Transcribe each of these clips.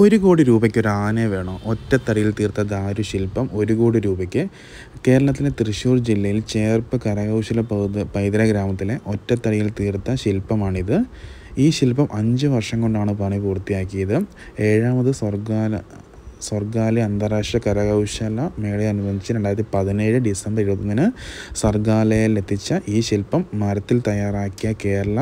ഒരു കോടി രൂപയ്ക്ക് ഒരു ആനയെ വേണോ ഒറ്റത്തടിയിൽ തീർത്ത ശില്പം ഒരു കോടി രൂപയ്ക്ക് കേരളത്തിലെ തൃശ്ശൂർ ജില്ലയിൽ ചേർപ്പ് കരകൗശല പൈതര ഗ്രാമത്തിലെ ഒറ്റത്തടിയിൽ തീർത്ത ശില്പമാണിത് ഈ ശില്പം അഞ്ച് വർഷം കൊണ്ടാണ് പണി പൂർത്തിയാക്കിയത് ഏഴാമത് സ്വർഗാല സ്വർഗാലയ അന്താരാഷ്ട്ര കരകൗശല മേളയോടനുബന്ധിച്ച് രണ്ടായിരത്തി പതിനേഴ് ഡിസംബർ ഇരുപത്തൊന്നിന് സ്വർഗാലയയിലെത്തിച്ച ഈ ശില്പം മരത്തിൽ തയ്യാറാക്കിയ കേരള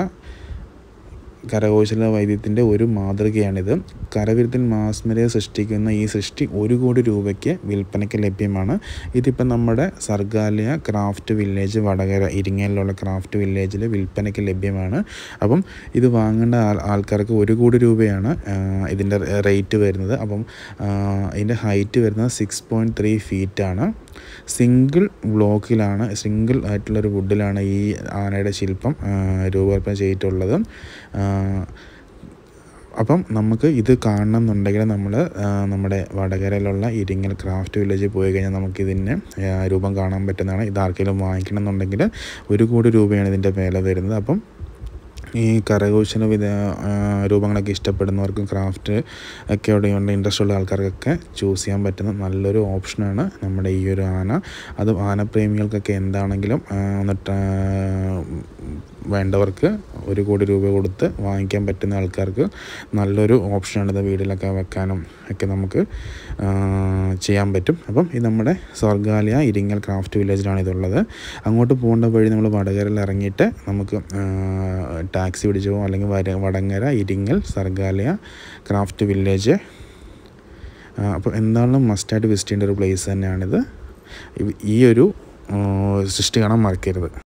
കരകൗശല വൈദ്യത്തിൻ്റെ ഒരു മാതൃകയാണിത് കരവിരുതിൽ മാസ്മരയെ സൃഷ്ടിക്കുന്ന ഈ സൃഷ്ടി ഒരു കോടി രൂപയ്ക്ക് വിൽപ്പനയ്ക്ക് ലഭ്യമാണ് ഇതിപ്പം നമ്മുടെ സർഗാലയ ക്രാഫ്റ്റ് വില്ലേജ് വടകര ഇരിങ്ങലിലുള്ള ക്രാഫ്റ്റ് വില്ലേജിൽ വിൽപ്പനയ്ക്ക് ലഭ്യമാണ് അപ്പം ഇത് വാങ്ങേണ്ട ആൾക്കാർക്ക് ഒരു കോടി രൂപയാണ് ഇതിൻ്റെ റേറ്റ് വരുന്നത് അപ്പം ഇതിൻ്റെ ഹൈറ്റ് വരുന്നത് സിക്സ് പോയിൻറ്റ് ത്രീ ഫീറ്റാണ് സിംഗിൾ ബ്ലോക്കിലാണ് സിംഗിൾ ആയിട്ടുള്ളൊരു വുഡിലാണ് ഈ ആനയുടെ ശില്പം രൂപകൽപ്പന ചെയ്തിട്ടുള്ളത് അപ്പം നമുക്ക് ഇത് കാണണം എന്നുണ്ടെങ്കിൽ നമ്മൾ നമ്മുടെ വടകരയിലുള്ള ഇരിങ്ങൽ ക്രാഫ്റ്റ് വില്ലേജിൽ പോയി കഴിഞ്ഞാൽ നമുക്ക് ഇതിന് രൂപം കാണാൻ പറ്റുന്നതാണ് ഇത് ആർക്കെങ്കിലും വാങ്ങിക്കണം എന്നുണ്ടെങ്കിൽ ഒരു കോടി രൂപയാണ് ഇതിൻ്റെ വില വരുന്നത് അപ്പം ഈ കരകൗശല വിധ രൂപങ്ങളൊക്കെ ഇഷ്ടപ്പെടുന്നവർക്കും ക്രാഫ്റ്റ് ഒക്കെ ഉണ്ട് ഇൻട്രസ്റ്റ് ഉള്ള ആൾക്കാർക്കൊക്കെ ചൂസ് ചെയ്യാൻ പറ്റുന്ന നല്ലൊരു ഓപ്ഷനാണ് നമ്മുടെ ഈ ഒരു ആന അത് ആനപ്രേമികൾക്കൊക്കെ എന്താണെങ്കിലും ഒന്ന് വേണ്ടവർക്ക് ഒരു കോടി രൂപ കൊടുത്ത് വാങ്ങിക്കാൻ പറ്റുന്ന ആൾക്കാർക്ക് നല്ലൊരു ഓപ്ഷനാണ് ഇത് വീടിലൊക്കെ വെക്കാനും ഒക്കെ നമുക്ക് ചെയ്യാൻ പറ്റും അപ്പം ഇത് നമ്മുടെ സ്വർഗാലയ ഇരിങ്ങൽ ക്രാഫ്റ്റ് വില്ലേജിലാണ് ഇതുള്ളത് അങ്ങോട്ട് പോകേണ്ട വഴി നമ്മൾ വടകരയിൽ ഇറങ്ങിയിട്ട് നമുക്ക് ടാക്സി പിടിച്ചു പോകും അല്ലെങ്കിൽ വടങ്ങര ഇരിങ്ങൽ സർഗാലയ ക്രാഫ്റ്റ് വില്ലേജ് അപ്പോൾ എന്താണെങ്കിലും മസ്റ്റായിട്ട് വിസിറ്റ് ചെയ്യേണ്ട ഒരു പ്ലേസ് തന്നെയാണിത് ഈ ഒരു സൃഷ്ടി കാണാൻ മറക്കരുത്